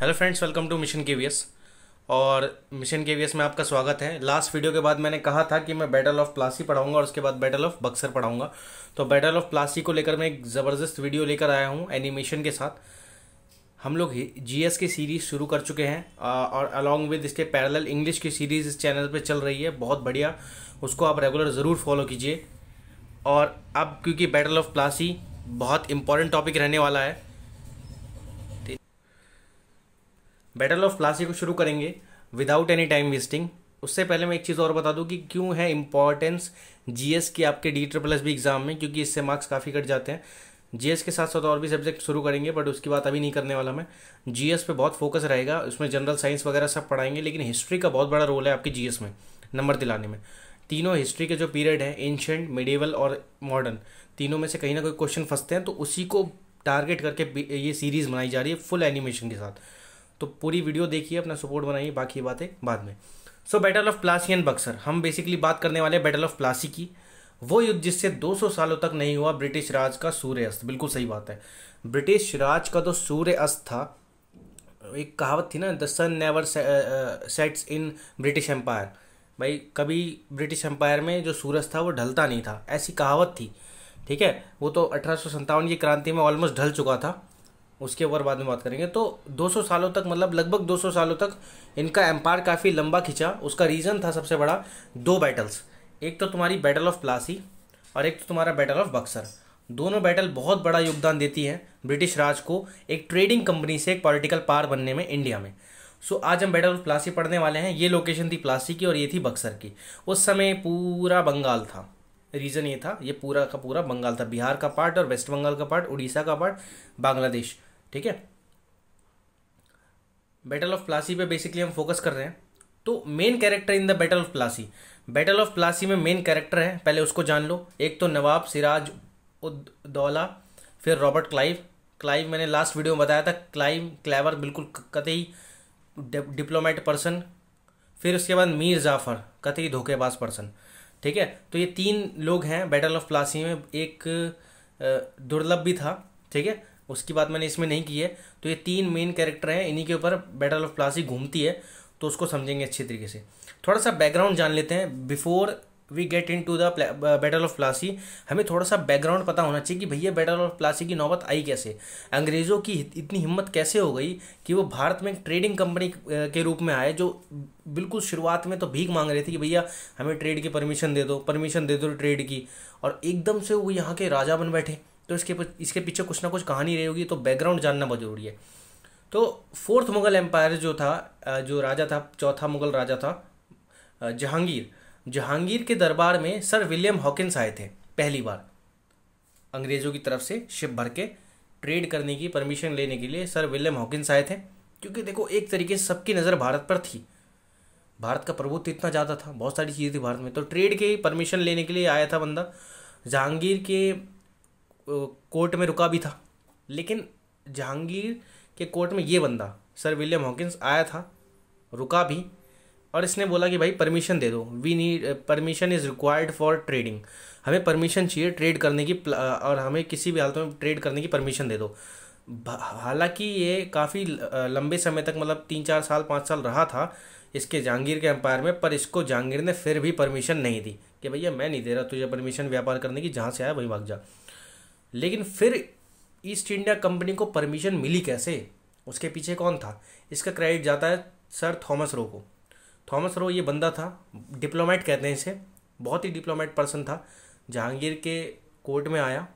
hello friends welcome to mission के और mission के में आपका स्वागत है लास्ट वीडियो के बाद मैंने कहा था कि मैं बैटल ऑफ प्लासी पढ़ाऊंगा और उसके बाद बैटल ऑफ बक्सर पढ़ाऊंगा तो बैटल ऑफ प्लासी को लेकर मैं एक ज़बरदस्त वीडियो लेकर आया हूँ एनिमेशन के साथ हम लोग एस की सीरीज़ शुरू कर चुके हैं और अलॉन्ग विद इसके पैरल इंग्लिश की सीरीज़ इस चैनल पर चल रही है बहुत बढ़िया उसको आप रेगुलर ज़रूर फॉलो कीजिए और अब क्योंकि बैटल ऑफ प्लासी बहुत इंपॉर्टेंट टॉपिक रहने वाला है बैटल ऑफ प्लासी को शुरू करेंगे विदाउट एनी टाइम वेस्टिंग उससे पहले मैं एक चीज़ और बता दूं कि क्यों है इंपॉर्टेंस जीएस की आपके डी ट्रिपल एस भी एग्ज़ाम में क्योंकि इससे मार्क्स काफ़ी कट जाते हैं जीएस के साथ साथ और भी सब्जेक्ट शुरू करेंगे बट उसकी बात अभी नहीं करने वाला मैं जीएस पे बहुत फोकस रहेगा उसमें जनरल साइंस वगैरह सब पढ़ाएंगे लेकिन हिस्ट्री का बहुत बड़ा रोल है आपके जीएस में नंबर दिलाने में तीनों हिस्ट्री के जो पीरियड हैं एंशेंट मिडिवल और मॉडर्न तीनों में से कहीं ना कहीं क्वेश्चन फंसते हैं तो उसी को टारगेट करके ये सीरीज़ बनाई जा रही है फुल एनिमेशन के साथ तो पूरी वीडियो देखिए अपना सपोर्ट बनाइए बाकी बातें बाद में so battle of Plassey and Buxar हम बेसिकली बात करने वाले हैं बैटल ऑफ प्लासी की वो युद्ध जिससे 200 सालों तक नहीं हुआ ब्रिटिश राज का सूर्य अस्त बिल्कुल सही बात है ब्रिटिश राज का तो सूर्य अस्त था एक कहावत थी ना the sun never sets in British empire भाई कभी ब्रिटिश एम्पायर में जो सूरज था वो ढलता नहीं था ऐसी कहावत थी ठीक है वो तो अठारह की क्रांति में ऑलमोस्ट ढल चुका था उसके ऊपर बाद में बात करेंगे तो 200 सालों तक मतलब लगभग 200 सालों तक इनका एम्पायर काफ़ी लंबा खिंचा उसका रीज़न था सबसे बड़ा दो बैटल्स एक तो तुम्हारी बैटल ऑफ प्लासी और एक तो तुम्हारा बैटल ऑफ बक्सर दोनों बैटल बहुत बड़ा योगदान देती हैं ब्रिटिश राज को एक ट्रेडिंग कंपनी से एक पॉलिटिकल पार बनने में इंडिया में सो so, आज हम बैटल ऑफ प्लासी पढ़ने वाले हैं ये लोकेशन थी प्लासी की और ये थी बक्सर की उस समय पूरा बंगाल था रीज़न ये था ये पूरा का पूरा बंगाल था बिहार का पार्ट और वेस्ट बंगाल का पार्ट उड़ीसा का पार्ट बांग्लादेश ठीक है बैटल ऑफ प्लासी पे बेसिकली हम फोकस कर रहे हैं तो main character in the battle of Plassey battle of Plassey में मेन कैरेक्टर है पहले उसको जान लो एक तो नवाब सिराज उद्दौला फिर रॉबर्ट क्लाइव क्लाइव मैंने लास्ट वीडियो में बताया था क्लाइव क्लेवर बिल्कुल कतई डिप्लोमेट पर्सन फिर उसके बाद मीर जाफर कतई धोखेबाज पर्सन ठीक है तो ये तीन लोग हैं बैटल ऑफ प्लासी में एक दुर्लभ भी था ठीक है उसकी बात मैंने इसमें नहीं की है तो ये तीन मेन कैरेक्टर हैं इन्हीं के ऊपर बैटल ऑफ प्लासी घूमती है तो उसको समझेंगे अच्छे तरीके से थोड़ा सा बैकग्राउंड जान लेते हैं before we get into the battle of Plassey हमें थोड़ा सा बैकग्राउंड पता होना चाहिए कि भैया बैटल ऑफ प्लासी की नौबत आई कैसे अंग्रेज़ों की इतनी हिम्मत कैसे हो गई कि वो भारत में एक ट्रेडिंग कंपनी uh, के रूप में आए जो बिल्कुल शुरुआत में तो भीख मांग रहे थे कि भैया हमें ट्रेड की परमिशन दे दो परमिशन दे दो ट्रेड की और एकदम से वो यहाँ के राजा बन बैठे तो इसके इसके पीछे कुछ ना कुछ कहानी रही होगी तो बैकग्राउंड जानना बहुत ज़रूरी है तो फोर्थ मुगल एम्पायर जो था जो राजा था चौथा मुगल राजा था जहांगीर जहांगीर के दरबार में सर विलियम हॉकिंस आए थे पहली बार अंग्रेज़ों की तरफ से शिप भर के ट्रेड करने की परमिशन लेने के लिए सर विलियम हॉकिंस आए थे क्योंकि देखो एक तरीके से सबकी नज़र भारत पर थी भारत का प्रभुत्व इतना ज़्यादा था बहुत सारी चीज़ें थी भारत में तो ट्रेड के परमिशन लेने के लिए आया था बंदा जहांगीर के कोर्ट में रुका भी था लेकिन जहांगीर के कोर्ट में ये बंदा सर विलियम हॉकिंस आया था रुका भी और इसने बोला कि भाई परमिशन दे दो we need permission is required for trading हमें परमिशन चाहिए ट्रेड करने की uh, और हमें किसी भी हालत में ट्रेड करने की परमिशन दे दो हालांकि ये काफ़ी uh, लंबे समय तक मतलब तीन चार साल पाँच साल रहा था इसके जहांगीर के एम्पायर में पर इसको जहांगीर ने फिर भी परमिशन नहीं दी कि भैया मैं नहीं दे रहा तुझे परमिशन व्यापार करने की जहाँ से आया वहीं भाग जा लेकिन फिर ईस्ट इंडिया कंपनी को परमिशन मिली कैसे उसके पीछे कौन था इसका क्रेडिट जाता है सर थॉमस रो को थॉमस रो ये बंदा था डिप्लोमेट कहते हैं इसे बहुत ही डिप्लोमेट पर्सन था जहांगीर के कोर्ट में आया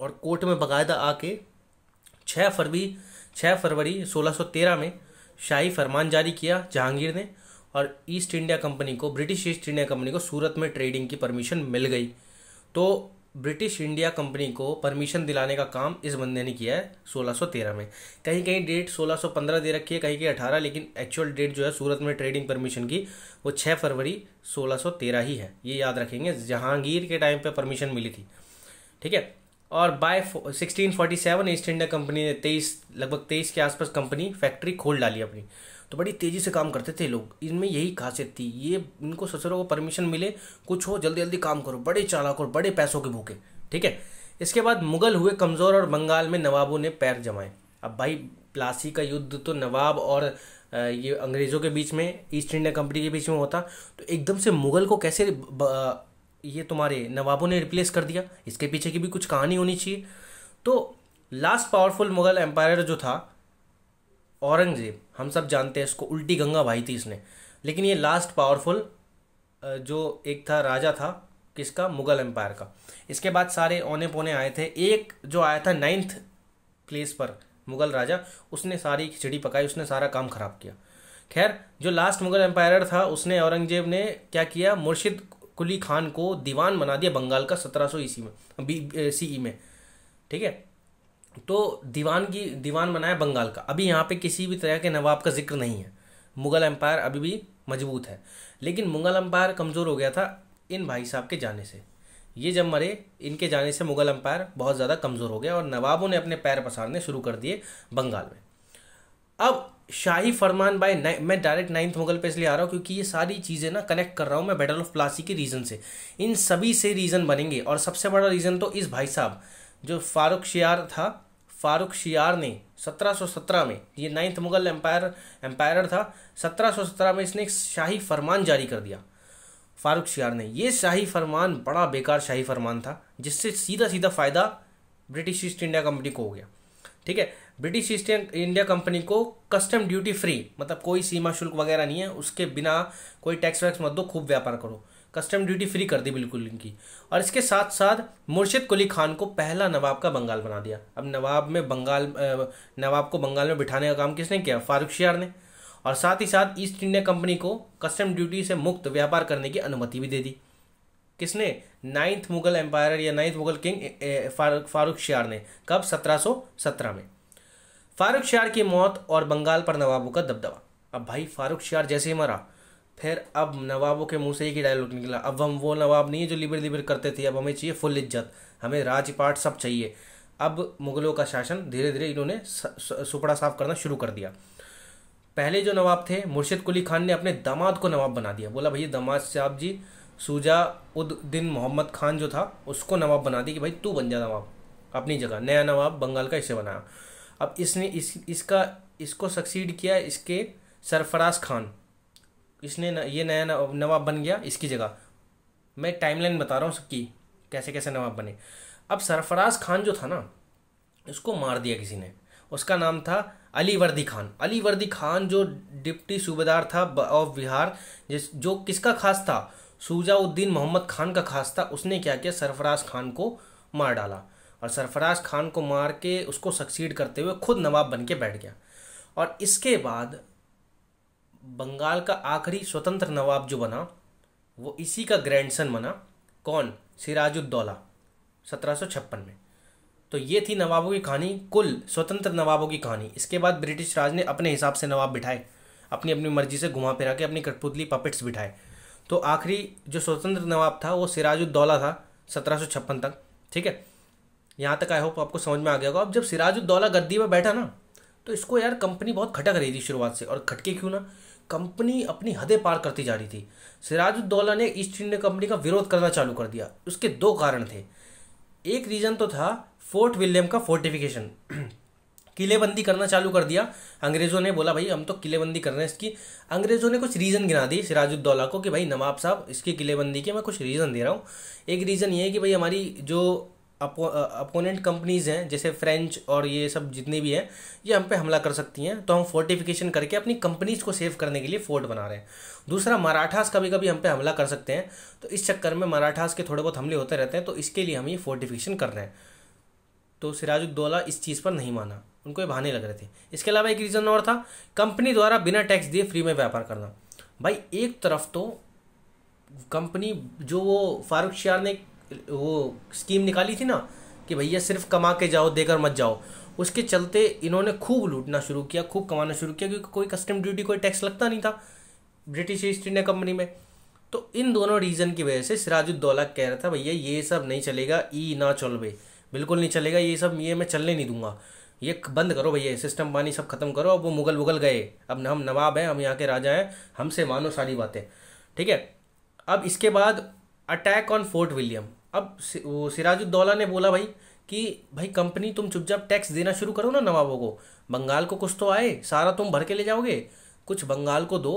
और कोर्ट में बाकायदा आके छः फरवरी छः फरवरी 1613 में शाही फरमान जारी किया जहांगीर ने और ईस्ट इंडिया कंपनी को ब्रिटिश ईस्ट इंडिया कंपनी को सूरत में ट्रेडिंग की परमिशन मिल गई तो ब्रिटिश इंडिया कंपनी को परमिशन दिलाने का काम इस बंदे ने किया है 1613 में कहीं कहीं डेट 1615 दे रखी है कहीं कहीं 18 लेकिन एक्चुअल डेट जो है सूरत में ट्रेडिंग परमिशन की वो 6 फरवरी 1613 ही है ये याद रखेंगे जहांगीर के टाइम पे परमिशन मिली थी ठीक है और बाय 1647 ईस्ट इंडिया कंपनी ने तेईस लगभग तेईस के आसपास कंपनी फैक्ट्री खोल डाली अपनी तो बड़ी तेज़ी से काम करते थे लोग इनमें यही खासियत थी ये इनको ससुरों को परमिशन मिले कुछ हो जल्दी जल्दी काम करो बड़े चालाक और बड़े पैसों के भूखे ठीक है इसके बाद मुगल हुए कमज़ोर और बंगाल में नवाबों ने पैर जमाए अब भाई प्लासी का युद्ध तो नवाब और ये अंग्रेज़ों के बीच में ईस्ट इंडिया कंपनी के बीच में होता तो एकदम से मुगल को कैसे ये तुम्हारे नवाबों ने रिप्लेस कर दिया इसके पीछे की भी कुछ कहानी होनी चाहिए तो लास्ट पावरफुल मुगल एम्पायर जो था औरंगज़ेब हम सब जानते हैं इसको उल्टी गंगा भाई थी इसने लेकिन ये लास्ट पावरफुल जो एक था राजा था किसका मुगल एम्पायर का इसके बाद सारे औने पोने आए थे एक जो आया था नाइन्थ प्लेस पर मुगल राजा उसने सारी खिचड़ी पकाई उसने सारा काम खराब किया खैर जो लास्ट मुगल एम्पायर था उसने औरंगजेब ने क्या किया मुर्शिद कुली खान को दीवान बना दिया बंगाल का सत्रह सौ ईस्वी में बी सी ई में ठीक है तो दीवान की दीवान बनाया बंगाल का अभी यहाँ पे किसी भी तरह के नवाब का जिक्र नहीं है मुग़ल एम्पायर अभी भी मजबूत है लेकिन मुग़ल एम्पायर कमज़ोर हो गया था इन भाई साहब के जाने से ये जब मरे इनके जाने से मुग़ल एम्पायर बहुत ज़्यादा कमज़ोर हो गया और नवाबों ने अपने पैर पसारने शुरू कर दिए बंगाल में अब शाही फरमान बाय मैं डायरेक्ट नाइन्थ मुगल पे इसलिए आ रहा हूँ क्योंकि ये सारी चीज़ें ना कनेक्ट कर रहा हूँ मैं बैटल ऑफ प्लासी के रीज़न से इन सभी से रीज़न बनेंगे और सबसे बड़ा रीज़न तो इस भाई साहब जो फारूक शियार था फारूक शियार ने 1717 में ये नाइन्थ मुगल एम्पायर एम्पायर था 1717 में इसने एक शाही फरमान जारी कर दिया फारूक शियार ने ये शाही फरमान बड़ा बेकार शाही फरमान था जिससे सीधा सीधा फ़ायदा ब्रिटिश ईस्ट इंडिया कंपनी को हो गया ठीक है ब्रिटिश ईस्ट इंडिया कंपनी को कस्टम ड्यूटी फ्री मतलब कोई सीमा शुल्क वगैरह नहीं है उसके बिना कोई टैक्स वैक्स मत दो खूब व्यापार करो कस्टम ड्यूटी फ्री कर दी बिल्कुल इनकी और इसके साथ साथ मुर्शिद कुली खान को पहला नवाब का बंगाल बना दिया अब नवाब में बंगाल नवाब को बंगाल में बिठाने का काम किसने किया फारूक शियार ने और साथ ही साथ ईस्ट इंडिया कंपनी को कस्टम ड्यूटी से मुक्त व्यापार करने की अनुमति भी दे दी किसने नाइन्थ मुगल एम्पायर या ninth Mughal king Farrukhsiyar ने कब सत्रह में फारूक शियार की मौत और बंगाल पर नवाबों का दबदबा अब भाई फारूक शियार जैसे ही मरा फिर अब नवाबों के मुंह से ही डायलॉग निकला अब हम वो नवाब नहीं है जो लिबर लिबर करते थे अब हमें चाहिए फुल इज्जत हमें राजपाट सब चाहिए अब मुगलों का शासन धीरे धीरे इन्होंने सुपड़ा साफ करना शुरू कर दिया पहले जो नवाब थे मुर्शिद कुली खान ने अपने दामाद को नवाब बना दिया बोला भैया दामाद साहब जी सूजा उद्दीन मोहम्मद खान जो था उसको नवाब बना दिया कि भाई तू बन जा नवाब अपनी जगह नया नवाब बंगाल का इसे बनाया अब इसने इस इसका इसको सक्सीड किया इसके सरफराज खान इसने न, ये नया नवाब बन गया इसकी जगह मैं टाइमलाइन बता रहा हूँ सबकी कैसे कैसे नवाब बने अब सरफराज खान जो था ना उसको मार दिया किसी ने उसका नाम था अली वर्दी खान अली वर्दी खान जो डिप्टी सूबेदार था ऑफ बिहार जिस जो किसका खास था सूजाउद्दीन मोहम्मद खान का खास था उसने क्या किया सरफराज खान को मार डाला और सरफराज खान को मार के उसको सक्सीड करते हुए खुद नवाब बन के बैठ गया और इसके बाद बंगाल का आखिरी स्वतंत्र नवाब जो बना वो इसी का ग्रैंडसन बना कौन सिराजुद्दौला सत्रह में तो ये थी नवाबों की कहानी कुल स्वतंत्र नवाबों की कहानी इसके बाद ब्रिटिश राज ने अपने हिसाब से नवाब बिठाए अपनी अपनी मर्जी से घुमा फिरा के अपनी कठपुतली पपेट्स बिठाए तो आखिरी जो स्वतंत्र नवाब था वो सिराजुद्दौला था सत्रह तक ठीक है यहाँ तक आई होप आपको समझ में आ गया होगा अब जब सिराजुद्दौला गद्दी में बैठा ना तो इसको यार कंपनी बहुत खटक रही थी शुरुआत से और खटके क्यों ना कंपनी अपनी हदें पार करती जा रही थी सिराजुद्दौला ने ईस्ट इंडिया कंपनी का विरोध करना चालू कर दिया उसके दो कारण थे एक रीज़न तो था फोर्ट विलियम का फोर्टिफिकेशन किलेबंदी करना चालू कर दिया अंग्रेज़ों ने बोला भाई हम तो किलेबंदी कर रहे हैं इसकी अंग्रेज़ों ने कुछ रीज़न गिना दी सिराजुद्दौला को कि भाई नवाब साहब इसकी किलेबंदी के मैं कुछ रीज़न दे रहा हूँ एक रीज़न ये है कि भाई हमारी जो अपो, अपोनेंट कंपनीज़ हैं जैसे फ्रेंच और ये सब जितनी भी हैं ये हम पे हमला कर सकती हैं तो हम फोर्टिफिकेशन करके अपनी कंपनीज़ को सेव करने के लिए फोर्ट बना रहे हैं दूसरा मराठास कभी कभी हम पे हमला कर सकते हैं तो इस चक्कर में मराठास के थोड़े बहुत हमले होते रहते हैं तो इसके लिए हम ये फोर्टिफिकेशन कर रहे हैं तो सिराजुद्दौला इस चीज़ पर नहीं माना उनको ये बहाने लग रहे थे इसके अलावा एक रीज़न और था कंपनी द्वारा बिना टैक्स दिए फ्री में व्यापार करना भाई एक तरफ तो कंपनी जो वो फारूक शाह ने वो स्कीम निकाली थी ना कि भैया सिर्फ कमा के जाओ देकर मत जाओ उसके चलते इन्होंने खूब लूटना शुरू किया खूब कमाना शुरू किया क्योंकि कोई कस्टम ड्यूटी कोई टैक्स लगता नहीं था ब्रिटिश ईस्ट इंडिया कंपनी में तो इन दोनों रीज़न की वजह से सिराजुद्दौला कह रहा था भैया ये सब नहीं चलेगा ई ना चलवे बिल्कुल नहीं चलेगा ये सब ये मैं चलने नहीं दूंगा ये बंद करो भैया सिस्टम पानी सब खत्म करो अब वो मुगल वुगल गए अब हम नवाब हैं हम यहाँ के राजा हैं हमसे मानो सारी बातें ठीक है अब इसके बाद अटैक ऑन फोर्ट विलियम अब सिराजुद्दौला ने बोला भाई कि भाई कंपनी तुम चुपचाप टैक्स देना शुरू करो ना नवाबों को बंगाल को कुछ तो आए सारा तुम भर के ले जाओगे कुछ बंगाल को दो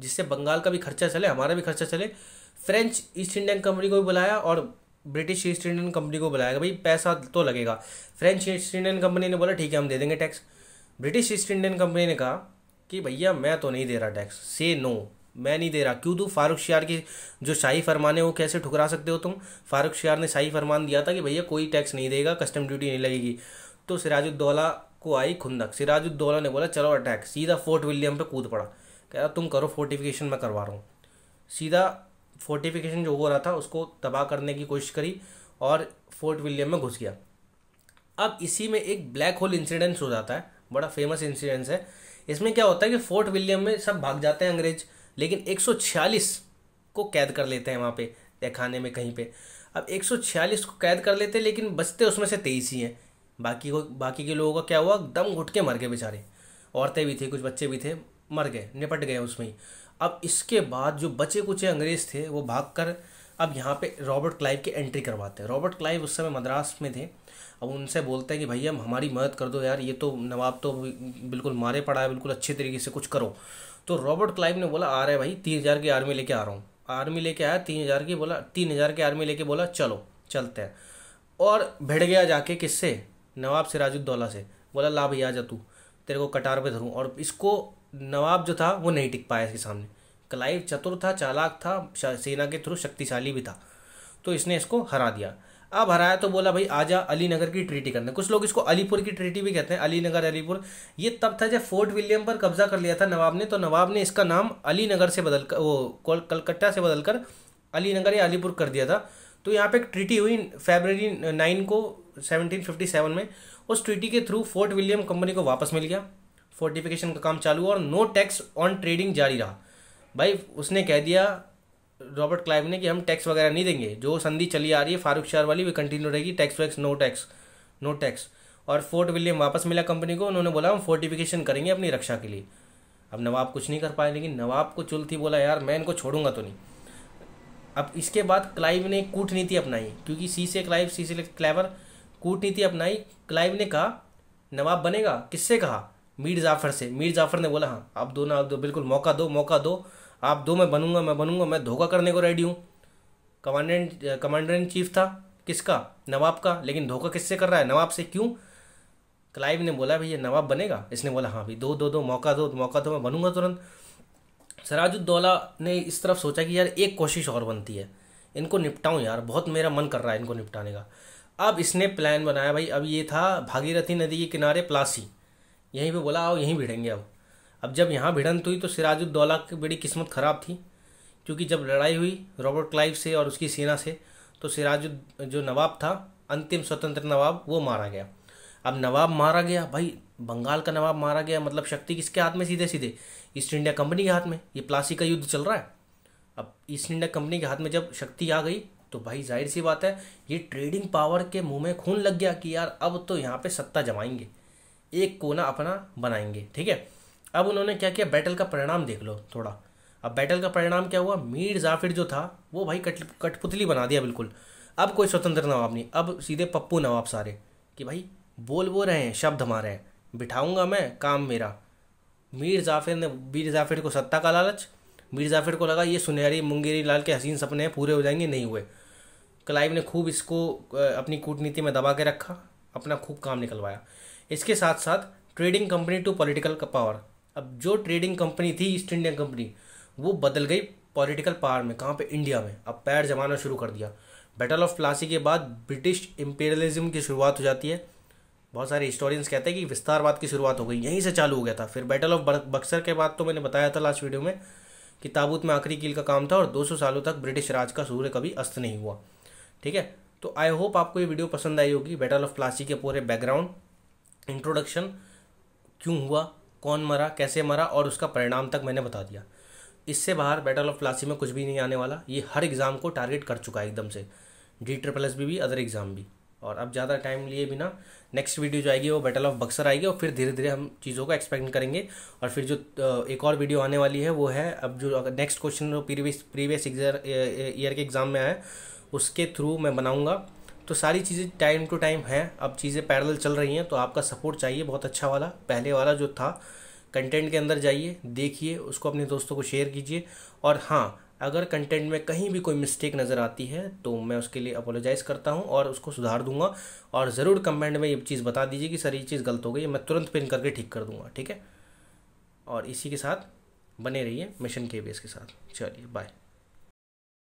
जिससे बंगाल का भी खर्चा चले हमारा भी खर्चा चले फ्रेंच ईस्ट इंडियन कंपनी को भी बुलाया और ब्रिटिश ईस्ट इंडियन कंपनी को बुलाया भाई पैसा तो लगेगा फ्रेंच ईस्ट इंडियन कंपनी ने बोला ठीक है हम दे देंगे tax British East Indian Company ने कहा कि भैया मैं तो नहीं दे रहा टैक्स से नो मैं नहीं दे रहा क्यों तू फारूक शियार के जो शाही फरमान है वो कैसे ठुकरा सकते हो तुम फारूक शियार ने शाही फरमान दिया था कि भैया कोई टैक्स नहीं देगा कस्टम ड्यूटी नहीं लगेगी तो सिराजुद्दौला को आई खुंदक सिराजुद्दौला ने बोला चलो अटैक सीधा फोर्ट विलियम पर कूद पड़ा कह रहा तुम करो फोर्टिफिकेशन मैं करवा रहा हूँ सीधा फोर्टिफिकेशन जो हो रहा था उसको तबाह करने की कोशिश करी और फोर्ट विलियम में घुस गया अब इसी में एक ब्लैक होल इंसिडेंस हो जाता है बड़ा फेमस इंसिडेंस है इसमें क्या होता है कि फोर्ट विलियम में सब भाग जाते हैं अंग्रेज़ लेकिन 146 को कैद कर लेते हैं वहाँ पे तहखाने में कहीं पे अब 146 को कैद कर लेते हैं लेकिन बचते उसमें से तेईस ही हैं बाकी को बाकी के लोगों का क्या हुआ दम घुट के मर गए बेचारे औरतें भी थी कुछ बच्चे भी थे मर गए निपट गए उसमें ही अब इसके बाद जो बचे कुचे अंग्रेज़ थे वो भाग कर अब यहाँ पे रॉबर्ट क्लाइव की एंट्री करवाते हैं रॉबर्ट क्लाइव उस समय मद्रास में थे अब उनसे बोलते हैं कि भैया हम हमारी मदद कर दो यार ये तो नवाब तो बिल्कुल मारे पड़ा है बिल्कुल अच्छे तरीके से कुछ करो तो रॉबर्ट क्लाइव ने बोला आ रहे भाई तीन हज़ार की आर्मी लेके आ रहा हूँ आर्मी लेके आया तीन हज़ार की बोला तीन हज़ार की आर्मी लेके बोला चलो चलते हैं और भिड़ गया जाके किससे नवाब सिराजुद्दौला से बोला ला भैया जा तू तेरे को कटार पे धरूँ और इसको नवाब जो था वो नहीं टिक पाया इसके सामने क्लाइव चतुर था चालाक था सेना के थ्रू शक्तिशाली भी था तो इसने इसको हरा दिया अब हराया तो बोला भाई आजा अलीनगर की ट्रीटी करने कुछ लोग इसको अलीपुर की ट्रीटी भी कहते हैं अलीनगर अलीपुर ये तब था जब फोर्ट विलियम पर कब्जा कर लिया था नवाब ने तो नवाब ने इसका नाम अलीनगर से बदल कर वो कलकत्ता से बदलकर अलीनगर या अलीपुर कर दिया था तो यहाँ पे एक ट्रीटी हुई फेबररी नाइन को सेवनटीन में उस ट्रीटी के थ्रू फोर्ट विलियम कंपनी को वापस मिल गया फोर्टिफिकेशन का काम चालू हुआ और नो टैक्स ऑन ट्रेडिंग जारी रहा भाई उसने कह दिया रॉबर्ट क्लाइव ने कि हम टैक्स वगैरह नहीं देंगे जो संधि चली आ रही है फारूक शाह वाली वे कंटिन्यू रहेगी टैक्स वैक्स नो टैक्स नो टैक्स और फोर्ट विलियम वापस मिला कंपनी को उन्होंने बोला हम फोर्टिफिकेशन करेंगे अपनी रक्षा के लिए अब नवाब कुछ नहीं कर पाए लेकिन नवाब को चुल थी बोला यार मैं इनको छोड़ूंगा तो नहीं अब इसके बाद क्लाइव ने कूटनीति अपनाई क्योंकि सी से क्लाइव सी से क्लाइवर कूटनीति अपनाई क्लाइव ने कहा नवाब बनेगा किससे कहा मीर जाफर से मीर जाफर ने बोला हाँ आप दो ना आप दो बिल्कुल मौका दो मौका दो आप दो मैं बनूंगा मैं बनूंगा मैं धोखा करने को रेडी हूँ कमांडेंट कमांडर इन चीफ था किसका नवाब का लेकिन धोखा किससे कर रहा है नवाब से क्यों क्लाइव ने बोला भैया नवाब बनेगा इसने बोला हाँ भाई दो दो दो मौका दो मौका दो मैं बनूंगा तुरंत सराजुद्दौला ने इस तरफ सोचा कि यार एक कोशिश और बनती है इनको निपटाऊँ यार बहुत मेरा मन कर रहा है इनको निपटाने का अब इसने प्लान बनाया भाई अब ये था भागीरथी नदी के किनारे प्लासी यहीं पे बोला आओ यहीं भिड़ेंगे अब अब जब यहाँ भिड़ंत हुई तो सिराजुद्दौला की बड़ी किस्मत ख़राब थी क्योंकि जब लड़ाई हुई रॉबर्ट क्लाइव से और उसकी सेना से तो सिराजुद्द जो नवाब था अंतिम स्वतंत्र नवाब वो मारा गया अब नवाब मारा गया भाई बंगाल का नवाब मारा गया मतलब शक्ति किसके हाथ में सीधे सीधे ईस्ट इंडिया कंपनी के हाथ में ये प्लासी का युद्ध चल रहा है अब ईस्ट इंडिया कंपनी के हाथ में जब शक्ति आ गई तो भाई जाहिर सी बात है ये ट्रेडिंग पावर के मुंह में खून लग गया कि यार अब तो यहाँ पे सत्ता जमाएंगे एक कोना अपना बनाएंगे ठीक है अब उन्होंने क्या किया बैटल का परिणाम देख लो थोड़ा अब बैटल का परिणाम क्या हुआ मीर जाफिर जो था वो भाई कट कठपुतली बना दिया बिल्कुल अब कोई स्वतंत्र नवाब नहीं अब सीधे पप्पू नवाब सारे कि भाई बोल वो रहे हैं शब्द हमारे हैं बिठाऊंगा मैं काम मेरा मीर जाफिर ने मीर जाफिर को सत्ता का लालच मीर जाफिर को लगा ये सुनहरी मुंगेरी लाल के हसीन सपने हैं पूरे हो जाएंगे नहीं हुए क्लाइव ने खूब इसको अपनी कूटनीति में दबा के रखा अपना खूब काम निकलवाया इसके साथ साथ trading company to political power अब जो ट्रेडिंग कंपनी थी ईस्ट इंडियन कंपनी वो बदल गई पॉलिटिकल पावर में कहाँ पे इंडिया में अब पैर जमाना शुरू कर दिया बैटल ऑफ प्लासी के बाद ब्रिटिश इम्पेरियलिज्म की शुरुआत हो जाती है बहुत सारे हिस्टोरियंस कहते हैं कि विस्तारवाद की शुरुआत हो गई यहीं से चालू हो गया था फिर बैटल ऑफ बक्सर के बाद तो मैंने बताया था लास्ट वीडियो में कि ताबूत में आखिरी कील का काम था और 200 सालों तक ब्रिटिश राज का सूर्य कभी अस्त नहीं हुआ ठीक है तो आई होप आपको ये वीडियो पसंद आई होगी बैटल ऑफ प्लासी के पूरे बैकग्राउंड इंट्रोडक्शन क्यों हुआ कौन मरा कैसे मरा और उसका परिणाम तक मैंने बता दिया इससे बाहर बैटल ऑफ प्लासी में कुछ भी नहीं आने वाला ये हर एग्ज़ाम को टारगेट कर चुका है एकदम से डी ट्रिपल एस भी, भी अदर एग्ज़ाम भी और अब ज़्यादा टाइम लिए बिना नेक्स्ट वीडियो जो आएगी वो बैटल ऑफ बक्सर आएगी और फिर धीरे धीरे हम चीज़ों को एक्सपेक्ट करेंगे और फिर जो एक और वीडियो आने वाली है वो है अब जो next question previous previous year के एग्ज़ाम में आया उसके थ्रू मैं बनाऊँगा तो सारी चीज़ें टाइम टू टाइम हैं अब चीज़ें पैरल चल रही हैं तो आपका सपोर्ट चाहिए बहुत अच्छा वाला पहले वाला जो था कंटेंट के अंदर जाइए देखिए उसको अपने दोस्तों को शेयर कीजिए और हाँ अगर कंटेंट में कहीं भी कोई मिस्टेक नज़र आती है तो मैं उसके लिए अपोलोजाइज़ करता हूँ और उसको सुधार दूंगा और ज़रूर कमेंट में ये चीज़ बता दीजिए कि सर ये चीज़ गलत हो गई मैं तुरंत पिन करके ठीक कर दूंगा ठीक है और इसी के साथ बने रहिए मिशन के बेस के साथ चलिए बाय